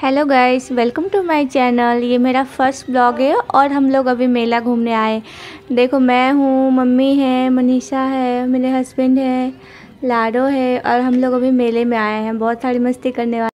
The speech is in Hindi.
hello guys welcome to my channel ये मेरा फर्स्ट ब्लॉग है और हम लोग अभी मेला घूमने आए देखो मैं हूँ मम्मी है मनीषा है मेरे हस्बैंड है लाडो है और हम लोग अभी मेले में आए हैं बहुत सारी मस्ती करने वाले